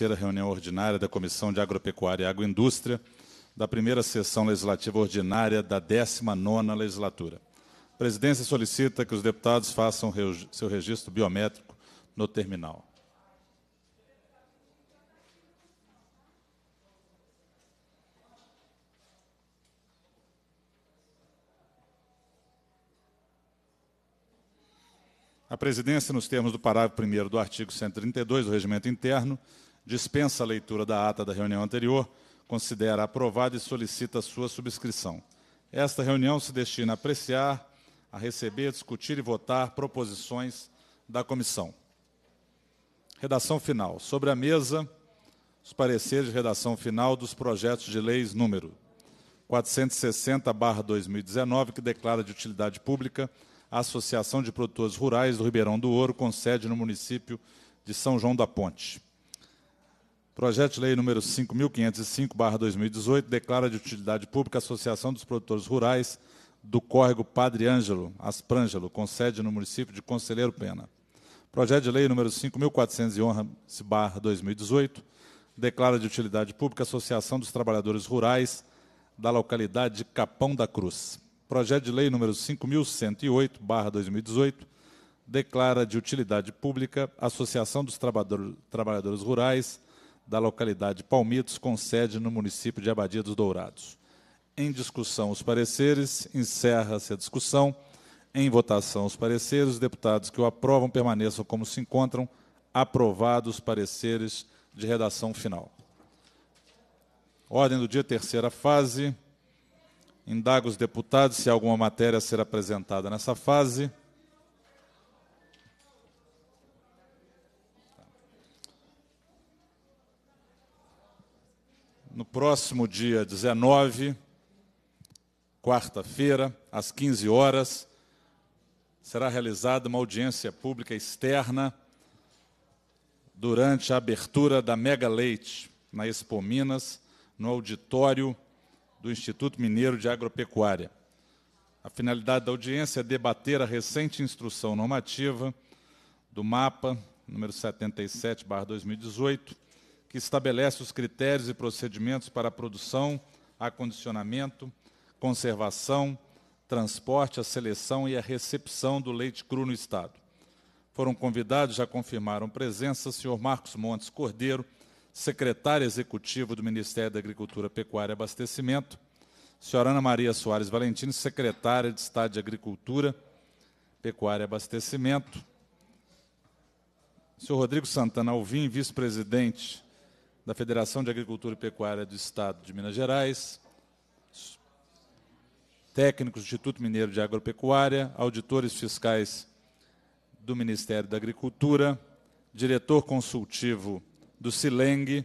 terceira reunião ordinária da Comissão de Agropecuária e Agroindústria da primeira sessão legislativa ordinária da 19ª legislatura. A presidência solicita que os deputados façam seu registro biométrico no terminal. A presidência, nos termos do parágrafo 1 do artigo 132 do Regimento Interno, dispensa a leitura da ata da reunião anterior, considera aprovada e solicita sua subscrição. Esta reunião se destina a apreciar, a receber, discutir e votar proposições da comissão. Redação final. Sobre a mesa, os pareceres de redação final dos projetos de leis número 460-2019, que declara de utilidade pública a Associação de Produtores Rurais do Ribeirão do Ouro, com sede no município de São João da Ponte. Projeto de Lei número 5.505-2018 declara de utilidade pública a Associação dos Produtores Rurais do Córrego Padre Ângelo, Asprângelo, com sede no município de Conselheiro Pena. Projeto de Lei número 5.411-2018 declara de utilidade pública a Associação dos Trabalhadores Rurais da localidade de Capão da Cruz. Projeto de Lei número 5.108-2018 declara de utilidade pública a Associação dos Trabalhadores Rurais da localidade Palmitos, com sede no município de Abadia dos Dourados. Em discussão os pareceres, encerra-se a discussão. Em votação os pareceres, os deputados que o aprovam permaneçam como se encontram, aprovados os pareceres de redação final. Ordem do dia, terceira fase. Indaga os deputados se alguma matéria a ser apresentada nessa fase. no próximo dia 19, quarta-feira, às 15 horas, será realizada uma audiência pública externa durante a abertura da Mega Leite, na Expo Minas, no auditório do Instituto Mineiro de Agropecuária. A finalidade da audiência é debater a recente instrução normativa do MAPA, número 77, 2018, que estabelece os critérios e procedimentos para a produção, acondicionamento, conservação, transporte, a seleção e a recepção do leite cru no Estado. Foram convidados, já confirmaram presença, o senhor Marcos Montes Cordeiro, secretário executivo do Ministério da Agricultura, Pecuária e Abastecimento, senhora Ana Maria Soares Valentini, secretária de Estado de Agricultura, Pecuária e Abastecimento, senhor Rodrigo Santana Alvim, vice-presidente da Federação de Agricultura e Pecuária do Estado de Minas Gerais, técnicos do Instituto Mineiro de Agropecuária, auditores fiscais do Ministério da Agricultura, diretor consultivo do Sileng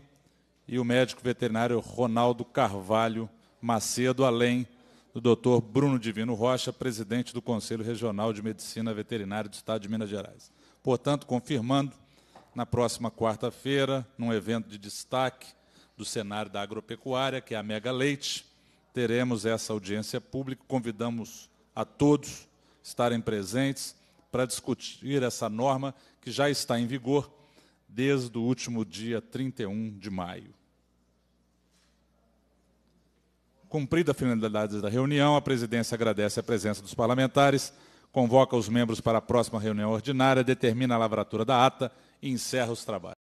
e o médico veterinário Ronaldo Carvalho Macedo, além do doutor Bruno Divino Rocha, presidente do Conselho Regional de Medicina Veterinária do Estado de Minas Gerais. Portanto, confirmando na próxima quarta-feira, num evento de destaque do cenário da agropecuária, que é a Mega Leite. Teremos essa audiência pública, convidamos a todos estarem presentes para discutir essa norma que já está em vigor desde o último dia 31 de maio. Cumprida a finalidade da reunião, a presidência agradece a presença dos parlamentares convoca os membros para a próxima reunião ordinária, determina a lavratura da ata e encerra os trabalhos.